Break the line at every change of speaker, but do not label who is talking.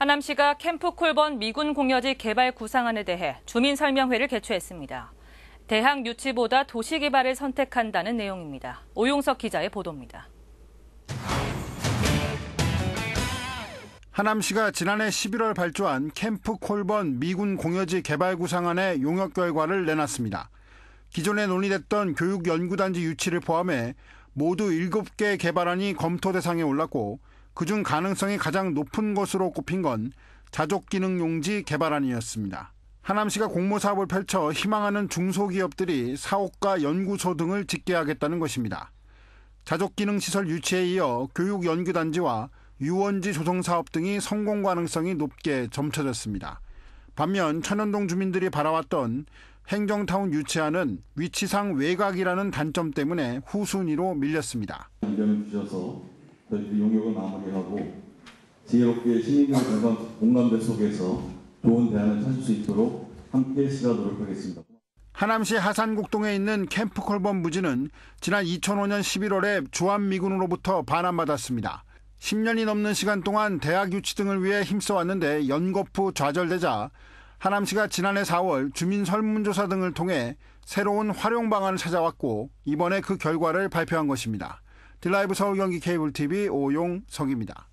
하남시가 캠프콜번 미군 공여지 개발 구상안에 대해 주민 설명회를 개최했습니다. 대학 유치보다 도시 개발을 선택한다는 내용입니다. 오용석 기자의 보도입니다.
하남시가 지난해 11월 발주한 캠프 콜번 미군 공여지 개발 구상안의 용역 결과를 내놨습니다. 기존에 논의됐던 교육연구단지 유치를 포함해 모두 7개 개발안이 검토 대상에 올랐고 그중 가능성이 가장 높은 것으로 꼽힌 건 자족기능용지 개발안이었습니다. 하남시가 공모사업을 펼쳐 희망하는 중소기업들이 사옥과 연구소 등을 짓게 하겠다는 것입니다. 자족기능시설 유치에 이어 교육연구단지와 유원지 조성사업 등이 성공 가능성이 높게 점쳐졌습니다. 반면 천연동 주민들이 바라왔던 행정타운 유치안은 위치상 외곽이라는 단점 때문에 후순위로 밀렸습니다.
의견 주셔서 저희들이 용역을 마무리하고 지혜롭게
시민들 공감, 공감대 속에서 좋은 대안을 찾을 수 있도록 함께 시라 노력하겠습니다. 하남시 하산국동에 있는 캠프 콜범 무지는 지난 2005년 11월에 주한미군으로부터 반환받았습니다. 10년이 넘는 시간 동안 대학 유치 등을 위해 힘써왔는데 연거푸 좌절되자 하남시가 지난해 4월 주민 설문조사 등을 통해 새로운 활용 방안을 찾아왔고 이번에 그 결과를 발표한 것입니다. 딜라이브 서울 경기 케이블 TV 오용석입니다.